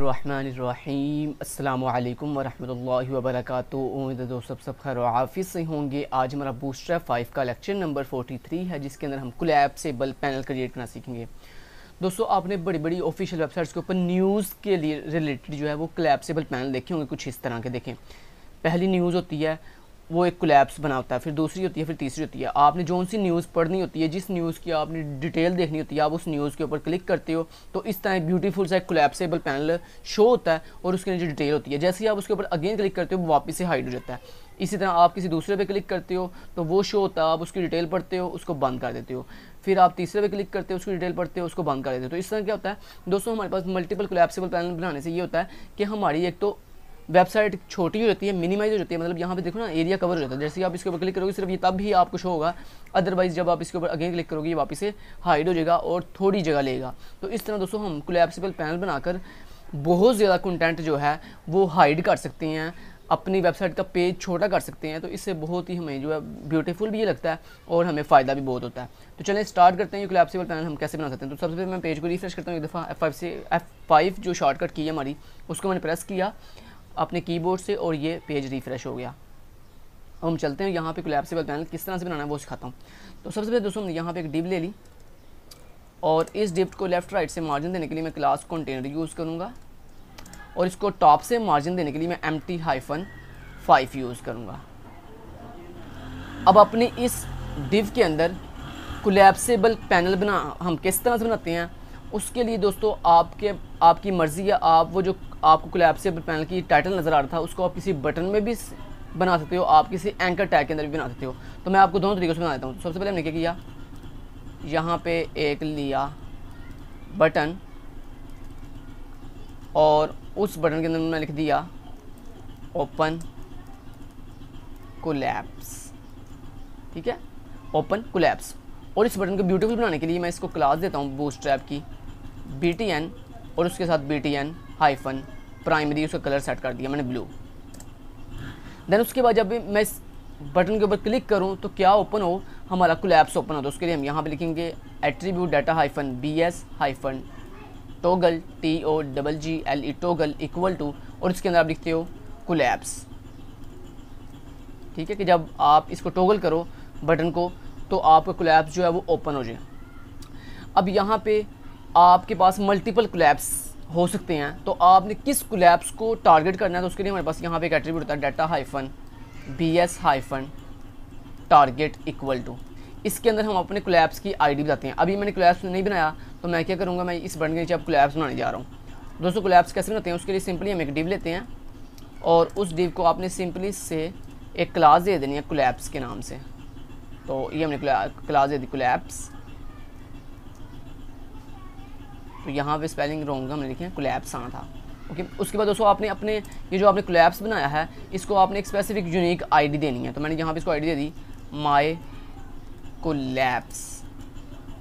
रहीम अस्सलाम वालेकुम वरहमतुल्लाहि उम्मीद दो सब सब खैर हाफिज़ से होंगे आज हमारा बूस्टर फाइव का लेक्चर नंबर फोर्टी थ्री है जिसके अंदर हम बल पैनल क्रिएट करना सीखेंगे दोस्तों आपने बड़ी बड़ी ऑफिशियल वेबसाइट्स के ऊपर न्यूज़ के लिए रिलेटेड जो है वो बल पैनल देखे होंगे कुछ इस तरह के देखें पहली न्यूज़ होती है वो एक कोलैप्स होता है फिर दूसरी होती है फिर तीसरी होती है आपने जो सी न्यूज़ पढ़नी होती है जिस न्यूज़ की आपने डिटेल देखनी होती है आप उस न्यूज़ के ऊपर क्लिक करते हो तो इस तरह ब्यूटीफुल सा एक कोलैप्सेबल पैनल शो होता है और उसके नीचे डिटेल होती है जैसे ही आप उसके ऊपर अगेन क्लिक करते हो वो वापस से हाइड हो जाता है इसी तरह आप किसी दूसरे पर क्लिक करते हो तो वो शो होता है आप उसकी डिटेल पढ़ते हो उसको बंद कर देते हो फिर आप तीसरे पे क्लिक करते हो उसकी डिटेल पढ़ते हो उसको बंद कर देते हो तो इस तरह क्या होता है दोस्तों हमारे पास मल्टीपल कोलेप्सिबल पैनल बनाने से ये होता है कि हमारी एक तो वेबसाइट छोटी हो जाती है मिनिमाइज हो जाती है मतलब यहाँ पे देखो ना एरिया कवर हो जाता है जैसे आप इसके ऊपर क्लिक करोगे सिर्फ ये तब भी आपको शो होगा अदरवाइज जब आप इसके ऊपर अगेन क्लिक करोगे वापस से हाइड हो जाएगा और थोड़ी जगह लेगा तो इस तरह दोस्तों हम कोलेप्सिबल पैनल बनाकर बहुत ज़्यादा कंटेंट जो है वो हाइड कर सकते हैं अपनी वेबसाइट का पेज छोटा कर सकते हैं तो इससे बहुत ही हमें जो है ब्यूटीफुल भी ये लगता है और हमें फ़ायदा भी बहुत होता है तो चलें स्टार्ट करते हैं ये क्लैप्सिबल पैनल हम कैसे बना सकते हैं तो सबसे पहले मैं पेज को रिफ्रेश करता हूँ एक दफ़ा एफ फाइव से एफ फाइव जो शॉर्टकट की है हमारी उसको मैंने प्रेस किया अपने कीबोर्ड से और ये पेज रिफ्रेश हो गया हम चलते हैं यहाँ पे कोलेप्सिबल पैनल किस तरह से बनाना है वो सिखाता हूँ तो सबसे पहले दोस्तों यहाँ पे एक डिप ले ली और इस डिप को लेफ्ट राइट से मार्जिन देने के लिए मैं क्लास कंटेनर यूज़ करूँगा और इसको टॉप से मार्जिन देने के लिए मैं M T hyphen five use करूँगा अब अपने इस डिव के अंदर कोलेप्सिबल पैनल बना हम किस तरह से बनाते हैं उसके लिए दोस्तों आपके आपकी मर्ज़ी या आप वो जो आपको कोलेप्सिबल पैनल की टाइटल नज़र आ रहा था उसको आप किसी बटन में भी बना सकते हो आप किसी एंकर टैग के अंदर भी बना सकते हो तो मैं आपको दोनों तरीक़ों से बना देता हूँ सबसे पहले हमने क्या किया यहाँ पे एक लिया बटन और उस बटन के अंदर मैंने लिख दिया ओपन कोलेप्स ठीक है ओपन कोलेप्स और इस बटन को ब्यूटीफुल बनाने के लिए मैं इसको क्लास देता हूँ बूस्ट ट्रैप की बी टी एन और उसके साथ B T N hyphen primary उसका कलर सेट कर दिया मैंने ब्लू देन उसके बाद जब मैं इस बटन के ऊपर क्लिक करूँ तो क्या ओपन हो हमारा ऐप्स ओपन हो तो उसके लिए हम यहाँ पर लिखेंगे attribute data hyphen B S hyphen toggle T O double G L E toggle equal to और इसके अंदर आप लिखते हो ऐप्स ठीक है कि जब आप इसको टोगल करो बटन को तो आपका ऐप्स जो है वो ओपन हो जाए अब यहाँ पे आपके पास मल्टीपल कोलैप्स हो सकते हैं तो आपने किस कोलैप्स को टारगेट करना है तो उसके लिए हमारे पास यहाँ पे एक एट्रीब्यूट होता है data hyphen B S hyphen target equal to इसके अंदर हम अपने कोलैप्स की आईडी बताते हैं अभी मैंने कोलैप्स नहीं बनाया तो मैं क्या करूँगा मैं इस बन के नीचे अब कोलैप्स बनाने जा रहा हूँ दोस्तों कोलैप्स कैसे बनाते हैं उसके लिए सिंपली हम एक डिव लेते हैं और उस डिव को आपने सिंपली से एक क्लास दे देनी है कोलैप्स के नाम से तो ये हमने क्लास दे दी कोलैप्स तो यहाँ पे स्पेलिंग रॉन्ग हमने लिखे हैं कोलैप्स आना था ओके okay, उसके बाद दोस्तों आपने अपने ये जो आपने कोलैप्स बनाया है इसको आपने एक स्पेसिफिक यूनिक आईडी देनी है तो मैंने यहाँ पे इसको आईडी दे दी माई कोलैप्स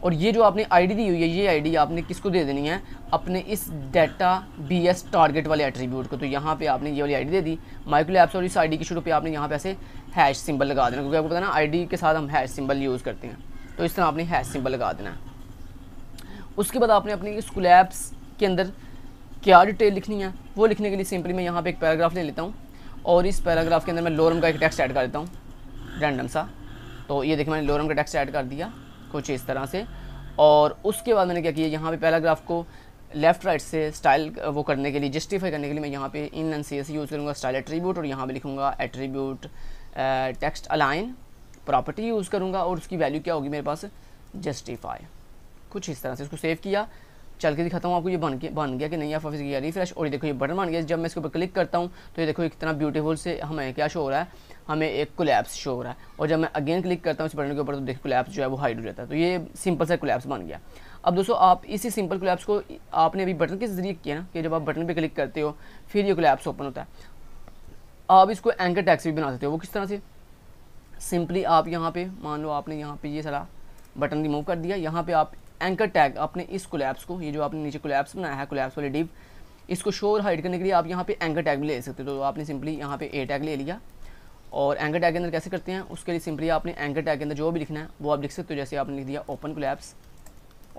और ये जो आपने आईडी दी हुई है ये आईडी आपने किसको दे देनी है अपने इस डेटा बी एस टारगेट वाले एट्रीब्यूट को तो यहाँ पे आपने ये वाली आईडी दे दी माइक्रो ऐप्स और इस आईडी के शुरू पे आपने यहाँ पे ऐसे हैश सिंबल लगा देना क्योंकि आपको पता ना आईडी के साथ हम हैश सिंबल यूज़ करते हैं तो इस तरह आपने हैश सिंबल लगा देना है उसके बाद आपने अपनी इस कोलैप्स के अंदर क्या डिटेल लिखनी है वो लिखने के लिए सिंपली मैं यहाँ पे एक पैराग्राफ ले लेता हूँ और इस पैराग्राफ के अंदर मैं लोरम का एक टेक्स्ट ऐड कर देता हूँ रैंडम सा तो ये देखिए मैंने लोरम का टेक्स्ट ऐड कर दिया कुछ इस तरह से और उसके बाद मैंने क्या किया यहाँ पे पैराग्राफ को लेफ़्ट राइट से स्टाइल वो करने के लिए जस्टिफाई करने के लिए मैं यहाँ पर in N C S use करूँगा स्टाइल एट्रीब्यूट और यहाँ पर लिखूँगा attribute text align property use करूँगा और उसकी वैल्यू क्या होगी मेरे पास जस्टिफाई कुछ इस तरह से इसको सेव किया चल के दिखाता हूँ आपको ये बन के बन गया कि नहीं आप ऑफिस गया रिफ्रेश और ये देखो ये बटन बन गया जब मैं इसके ऊपर क्लिक करता हूँ तो ये देखो इतना कितना ब्यूटीफुल से हमें क्या शो हो रहा है हमें एक कोलैप्स शो हो रहा है और जब मैं अगेन क्लिक करता हूँ इस बटन के ऊपर तो देखो कोलैप्स जो है वो हाइड हो जाता है तो ये सिंपल सा कोलैप्स बन गया अब दोस्तों आप इसी सिंपल कोलैप्स को आपने अभी बटन के जरिए किया ना कि जब आप बटन पर क्लिक करते हो फिर ये कोलैप्स ओपन होता है आप इसको एंकर टैक्स भी बना सकते हो वो किस तरह से सिंपली आप यहाँ पर मान लो आपने यहाँ पर ये सारा बटन रिमूव कर दिया यहाँ पे आप एंकर टैग अपने इस कोलैप्स को ये जो आपने नीचे कोलैप्स बनाया है कोलैप्स वाले डिप इसको शो और हाइड करने के लिए आप यहाँ पे एंकर टैग भी ले सकते हो तो आपने सिंपली यहाँ पे ए टैग ले लिया और एंकर टैग के अंदर कैसे करते हैं उसके लिए सिंपली आपने एंकर टैग के अंदर जो भी लिखना है वो आप लिख सकते हो जैसे आपने लिख दिया ओपन कोलैप्स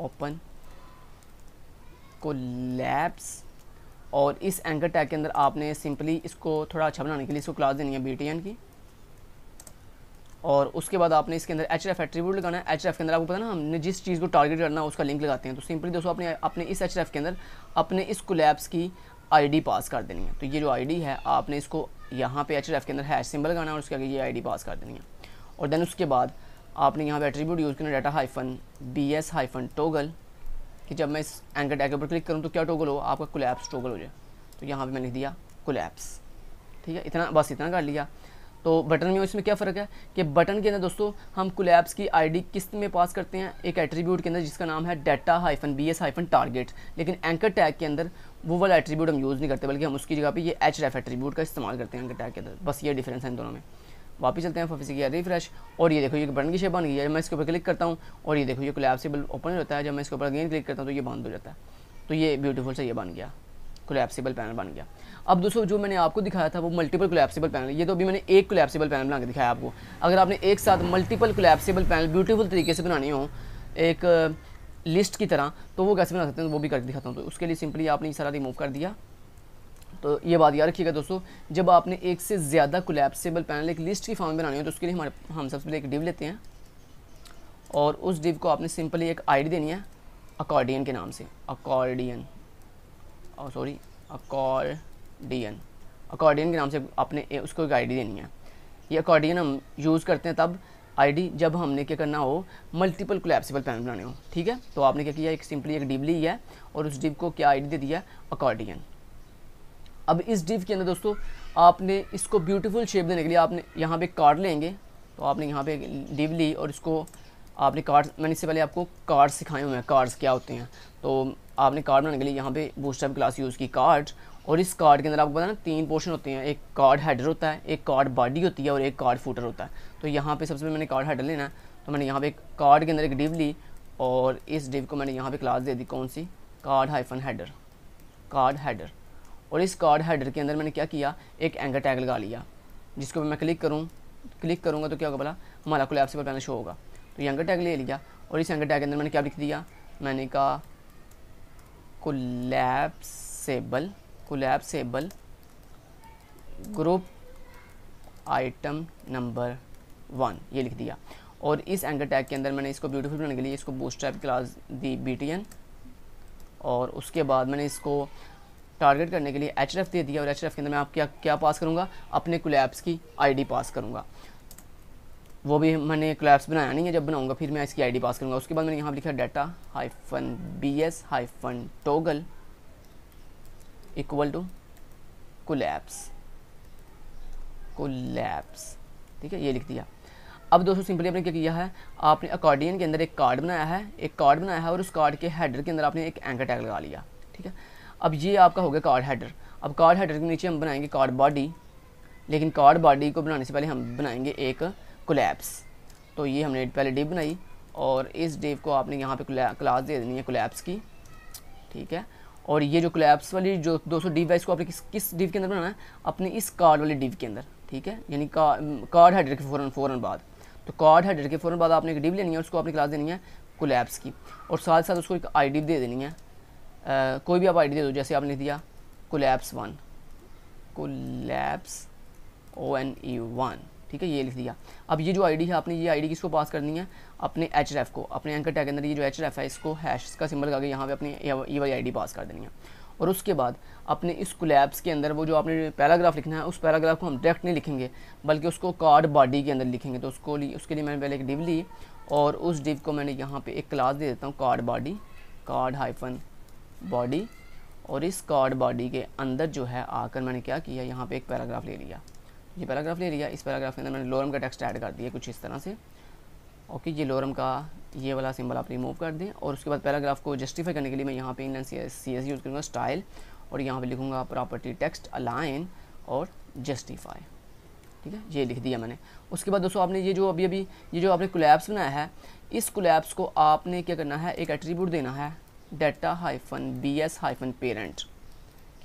ओपन कोलैप्स और इस एंकर टैग के अंदर आपने सिंपली इसको थोड़ा अच्छा बनाने के लिए इसको क्लास देनी है बी की और उसके बाद आपने इसके अंदर एच एफ एट्रीब्यूट लगाना है एच एफ के अंदर आपको पता ना हमने जिस चीज़ को टारगेट करना है उसका लिंक लगाते हैं तो सिंपली दोस्तों अपने अपने इस एच के अंदर अपने इस कोलैब्स की आईडी पास कर देनी है तो ये जो आईडी है आपने इसको यहाँ पे एच के अंदर हैश सिंबल लगाना है और उसके आगे ये आई पास कर देनी है और देन उसके बाद आपने यहाँ पर एट्रीब्यूट यूज़ करना data hyphen B S hyphen toggle कि जब मैं इस एंकर टैग पर क्लिक करूँ तो क्या टोगल हो आपका कोलैप्स टोगल हो जाए तो यहाँ पर मैंने लिख दिया कोलैप्स ठीक है इतना बस इतना कर लिया तो बटन में इसमें क्या फ़र्क है कि बटन के अंदर दोस्तों हम कुलैब्स की आईडी किस्त में पास करते हैं एक एट्रीब्यूट के अंदर जिसका नाम है data hyphen B S hyphen target लेकिन एंकर टैग के अंदर वो वाला एट्रीब्यूट हम यूज़ नहीं करते बल्कि हम उसकी जगह पे ये एच रेफ एट्रीब्यूट का इस्तेमाल करते हैं एंकर टैग के अंदर बस ये डिफरेंस है इन दोनों में वापस चलते हैं फॉफिस किया रिफ्रेश और ये देखो ये बटन की शेप बन गई है जब मैं इसके ऊपर क्लिक करता हूँ और ये देखो ये कोलैप्सिबल ओपन होता है जब मैं इसके ऊपर अगेन क्लिक करता हूँ तो ये बंद हो जाता है तो ये ब्यूटीफुल से ये बन गया कोलेप्सिबल पैनल बन गया अब दोस्तों जो मैंने आपको दिखाया था वो मल्टीपल कोलेप्सिबल पैनल ये तो अभी मैंने एक कोलेप्सिबल पैनल बना के दिखाया आपको अगर आपने एक साथ मल्टीपल कोलेप्सिबल पैनल ब्यूटीफुल तरीके से बनानी हो एक लिस्ट uh, की तरह तो वो कैसे बना सकते हैं वो भी करके दिखाता हूँ तो उसके लिए सिंपली आपने सारा रिमूव कर दिया तो ये बात याद रखिएगा दोस्तों जब आपने एक से ज़्यादा कोलेप्सिबल पैनल एक लिस्ट की फॉर्म बनानी हो तो उसके लिए हमारे हम सबसे पहले एक डिव लेते हैं और उस डिव को आपने सिंपली एक आईडी देनी है अकॉर्डियन के नाम से अकॉर्डियन सॉरी अकॉर्डियन अकॉर्डियन के नाम से आपने उसको एक आईडी देनी है ये अकॉर्डियन हम यूज़ करते हैं तब आईडी जब हमने क्या करना हो मल्टीपल कोलेप्सिबल पैनल बनाने हो ठीक है तो आपने क्या किया एक सिंपली एक डिब ली है और उस डिप को क्या आईडी दे दिया अकॉर्डियन अब इस डिप के अंदर दोस्तों आपने इसको ब्यूटीफुल शेप देने के लिए आपने यहाँ पे कार्ड लेंगे तो आपने यहाँ पे डिप ली और इसको आपने कार्ड मैंने इससे पहले आपको कार्ड सिखाए हुए हैं कार्ड्स क्या होते हैं तो आपने कार्ड बनाने के लिए यहाँ पे बूस्टअप क्लास यूज़ की कार्ड और इस कार्ड के अंदर आपको पता ना तीन पोर्शन होते हैं एक कार्ड हेडर होता है एक कार्ड बॉडी होती है और एक कार्ड फूटर होता है तो यहाँ पे सबसे पहले मैंने कार्ड हेडर लेना है तो मैंने यहाँ पे कार्ड के अंदर एक डिव ली और इस डिव को मैंने यहाँ पे क्लास दे दी कौन सी card hyphen header card header और इस कार्ड हेडर के अंदर मैंने क्या किया एक एंकर टैग लगा लिया जिसको मैं क्लिक करूँ क्लिक करूँगा तो क्या होगा बोला हमारा पर पहले शो होगा तो ये एंकर टैग ले लिया और इस एंकर टैग के अंदर मैंने क्या लिख दिया मैंने कहा collapsible collapsible group item number one ये लिख दिया और इस एंकर टैग के अंदर मैंने इसको ब्यूटीफुल बनाने के लिए इसको बूस्टैप क्लास दी बीटीएन और उसके बाद मैंने इसको टारगेट करने के लिए एच दे दिया और एच के अंदर मैं आप क्या क्या पास करूँगा अपने कोलैप्स की डी पास करूँगा वो भी मैंने क्लैप्स बनाया नहीं है जब बनाऊंगा फिर मैं इसकी आईडी पास करूंगा उसके बाद मैंने यहाँ लिखा data hyphen B S hyphen toggle equal to collapse collapse ठीक है ये लिख दिया अब दोस्तों सिंपली आपने क्या किया है आपने अकॉर्डियन के अंदर एक कार्ड बनाया है एक कार्ड बनाया है और उस कार्ड के हेडर के अंदर आपने एक एंकर टैग लगा लिया ठीक है अब ये आपका हो गया कार्ड हेडर अब कार्ड हेडर के नीचे हम बनाएंगे कार्ड बॉडी लेकिन कार्ड बॉडी को बनाने से पहले हम बनाएंगे एक कोलैप्स तो ये हमने पहले डिव बनाई और इस डिव को आपने यहाँ पे क्लास दे देनी है कोलैप्स की ठीक है और ये जो कोलैप्स वाली जो 200 सौ डिव है इसको आपने किस किस डिव के अंदर बनाना है अपने इस कार्ड वाले डिव के अंदर ठीक है यानी कार्ड हेडर के फ़ौरन फ़ौरन बाद तो कार्ड हेडर के फ़ौर बाद आपने एक डिव लेनी है उसको आपने क्लास देनी है कोलैप्स की और साथ साथ उसको एक आई डी दे देनी है कोई भी आप आई डी दे दो जैसे आपने दिया collapse one collapse O N E one ठीक है ये लिख दिया अब ये जो आईडी है आपने ये आईडी किसको पास करनी है अपने एच को अपने एंकर टैग के अंदर ये जो एच है इसको हैश का सिंबल करके यहाँ पे अपनी ये वाली आई पास कर देनी है और उसके बाद अपने इस कोलैब्स के अंदर वो जो आपने पैराग्राफ लिखना है उस पैराग्राफ को हम डायरेक्ट नहीं लिखेंगे बल्कि उसको कार्ड बॉडी के अंदर लिखेंगे तो उसको ली उसके लिए मैंने पहले एक डिव ली और उस डिव को मैंने यहाँ पे एक क्लास दे देता हूँ card body card hyphen body और इस कार्ड बॉडी के अंदर जो है आकर मैंने क्या किया यहाँ पर एक पैराग्राफ ले लिया ये पैराग्राफ ले लिया इस पैराग्राफ के अंदर मैंने लोरम का टेक्स्ट ऐड कर दिया कुछ इस तरह से ओके ये लोरम का ये वाला सिंबल आप रिमूव कर दें और उसके बाद पैराग्राफ को जस्टिफाई करने के लिए मैं यहाँ पे इन सी एस यूज़ करूँगा स्टाइल और यहाँ पे लिखूँगा प्रॉपर्टी टेक्स्ट अलाइन और जस्टिफाई ठीक है ये लिख दिया मैंने उसके बाद दोस्तों आपने ये जो अभी अभी ये जो आपने कोलैप्स बनाया है इस कोलैप्स को आपने क्या करना है एक एट्रीब्यूट देना है data hyphen B S hyphen parent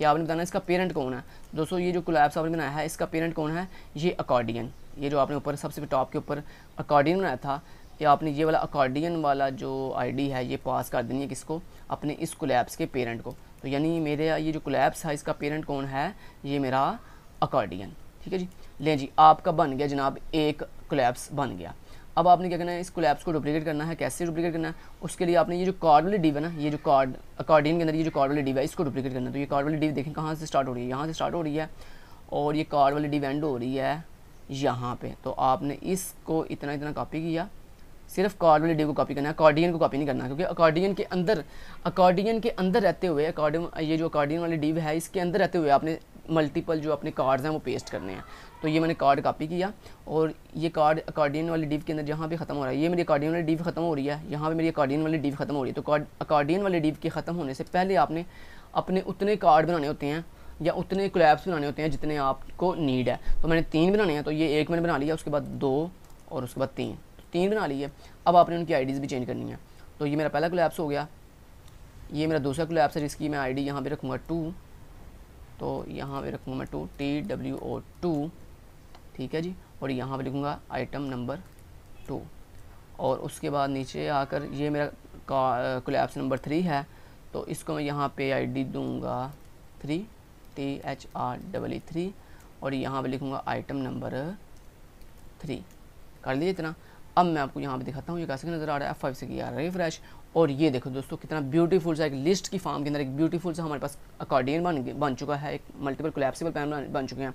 कि आपने बताना इसका पेरेंट कौन है दोस्तों ये जो कोलैप्स आपने बनाया है इसका पेरेंट कौन है ये अकॉर्डियन ये जो आपने ऊपर सबसे टॉप के ऊपर अकॉर्डियन बनाया था या आपने ये वाला अकॉर्डियन वाला जो आईडी है ये पास कर देनी है किसको अपने इस कोलैप्स के पेरेंट को तो यानी मेरे ये जो कोलैप्स है इसका पेरेंट कौन है ये मेरा अकॉर्डियन ठीक है जी लें जी आपका बन गया जनाब एक कोलैप्स बन गया अब आपने क्या करना है इस कोलैप्स को डुप्लीकेट करना है कैसे डुप्लीकेट करना है उसके लिए आपने ये जो कार्ड वाली डिव है ना ये जो कार्ड अकॉर्डियन के अंदर ये जो कार्ड वाली डीव है इसको डुप्लीकेट करना है तो ये कार्ड वाली डीव देखें कहाँ से स्टार्ट हो रही है यहाँ से स्टार्ट हो रही है और ये कार्ड वाली डिव एंड हो रही है यहाँ पर तो आपने इसको इतना इतना कॉपी किया सिर्फ कार्ड वाली डिव को कॉपी करना है अकॉर्डियन को कॉपी नहीं करना क्योंकि अकॉर्डियन के अंदर अकॉर्डियन के अंदर रहते हुए अकॉर्डियन ये जो अकॉर्डियन वाली डिव है इसके अंदर रहते हुए आपने मल्टीपल जो अपने कार्ड्स हैं वो पेस्ट करने हैं तो ये मैंने कार्ड कॉपी किया और ये कार्ड अकार्डियन वाली डिव के अंदर जहाँ पे ख़त्म हो रहा है ये मेरी अकार्डियन वाली डिव ख़त्म हो रही है यहाँ पे मेरी अकार्डियन वाली डिव ख़त्म हो रही है तो अकार्डियन वाली डिव के ख़त्म होने से पहले आपने अपने उतने कार्ड बनाने होते हैं या उतने क्लैब्स बनाने होते हैं जितने आपको नीड है तो मैंने तीन बनाने हैं तो ये एक मैंने बना लिया उसके बाद दो और उसके बाद तीन तो तीन बना लिए अब आपने उनकी आईडीज़ भी चेंज करनी है तो ये मेरा पहला क्लैब्स हो गया ये मेरा दूसरा क्लैब्स है जिसकी मैं आईडी डी यहाँ पर रखूँगा टू तो यहाँ पे रखूँगा मैं two T W O two ठीक है जी और यहाँ पे लिखूँगा आइटम नंबर टू और उसके बाद नीचे आकर ये मेरा कोलेप्स नंबर थ्री है तो इसको मैं यहाँ पे आईडी दूंगा three T H R double E three और यहाँ पे लिखूँगा आइटम नंबर थ्री कर लीजिए इतना अब मैं आपको यहाँ पे दिखाता हूँ ये कैसे नज़र आ रहा है एफ फाइव से किया रिफ्रेश और ये देखो दोस्तों कितना ब्यूटीफुल सा एक लिस्ट की फॉर्म के अंदर एक ब्यूटीफुल सा हमारे पास अकॉर्डियन बन बन चुका है एक मल्टीपल कोलेप्सिबल पैन बन चुके हैं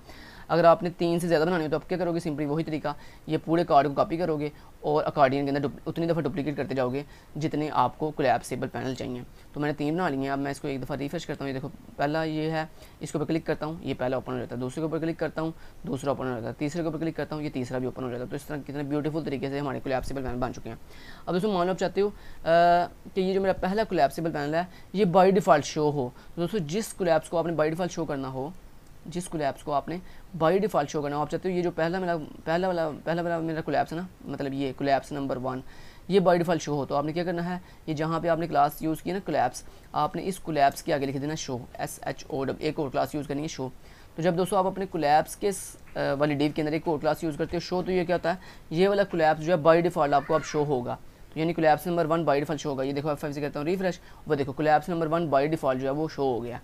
अगर आपने तीन से ज़्यादा बनानी हो तो आप क्या करोगे सिंपली वही तरीका ये पूरे कार्ड को कॉपी करोगे और अकॉर्डियन के अंदर उतनी दफ़ा डुप्लीकेट करते जाओगे जितने आपको कोलेप्सिबल पैनल चाहिए तो मैंने तीन बना लिए हैं अब मैं इसको एक दफ़ा रिफ्रेश करता हूँ ये देखो पहला ये है इसके ऊपर क्लिक करता हूँ ये पहला ओपन हो जाता है दूसरे के ऊपर क्लिक करता हूँ दूसरा ओपन हो जाता है तीसरे के ऊपर क्लिक करता हूँ ये तीसरा भी ओपन हो जाता है तो इस तरह कितने ब्यूटीफुल तरीके से हमारे कोलेप्सिबल पैनल बन चुके हैं अब दोस्तों मान लो आप चाहते हो कि ये जो मेरा पहला कोलेप्सिबल पैनल है ये बाई डिफ़ॉल्ट शो हो तो दोस्तों जिस कोलेप्स को आपने बाई डिफ़ॉल्ट शो करना हो जिस कोलेप्स को आपने बाई डिफ़ॉल्ट शो करना हो आप चाहते हो ये जो पहला मेरा पहला वाला पहला वाला मेरा कोलेप्स है ना मतलब ये कोलेप्स नंबर वन ये बाई डिफ़ॉल्ट शो हो तो आपने क्या करना है ये जहाँ पे आपने क्लास यूज़ की ना कोलेप्स आपने इस कोलेप्स के आगे लिख देना show S H O W एक और क्लास यूज़ करनी है शो तो जब दोस्तों आप अपने कोलेप्स के वाली डिव के अंदर एक और क्लास यूज़ करते हो शो तो ये क्या होता है ये वाला कोलेप्स जो है बाई डिफ़ॉल्ट आपको अब शो होगा यानी collapse number one by default show होगा ये देखो एफ फाइव से कहता हूँ रिफ्रेश वो देखो collapse number one by default जो है वो शो हो गया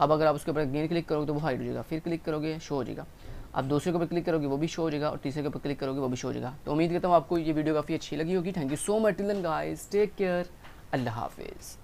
अब अगर आप उसके ऊपर गेंद क्लिक करोगे तो वो हाइड हो जाएगा फिर क्लिक करोगे शो हो जाएगा आप दूसरे के ऊपर क्लिक करोगे वो भी शो हो जाएगा और तीसरे के ऊपर क्लिक करोगे वो भी शो हो जाएगा तो उम्मीद करता हूँ आपको ये वीडियो काफ़ी अच्छी लगी होगी thank you so much till then guys take care अल्लाह हाफिज़